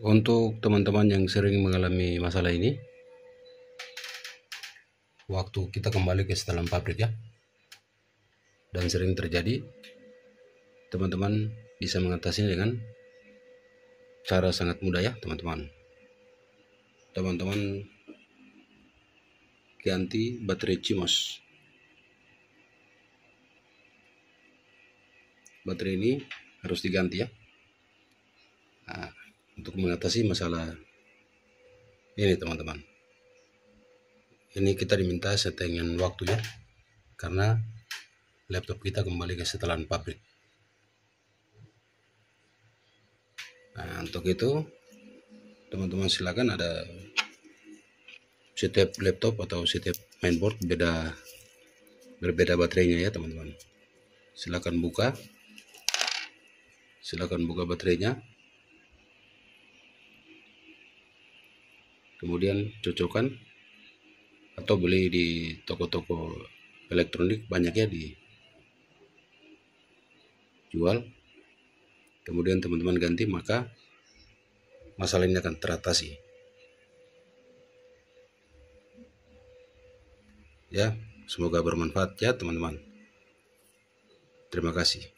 untuk teman-teman yang sering mengalami masalah ini waktu kita kembali ke setelan pabrik ya dan sering terjadi teman-teman bisa mengatasinya dengan cara sangat mudah ya teman-teman teman-teman ganti baterai CMOS baterai ini harus diganti ya untuk mengatasi masalah ini teman-teman ini kita diminta settingan waktunya karena laptop kita kembali ke setelan pabrik nah untuk itu teman-teman silakan ada setiap laptop atau setiap mainboard beda berbeda baterainya ya teman-teman silakan buka silakan buka baterainya kemudian cocokkan atau beli di toko-toko elektronik banyaknya di jual kemudian teman-teman ganti maka masalah ini akan teratasi ya semoga bermanfaat ya teman-teman terima kasih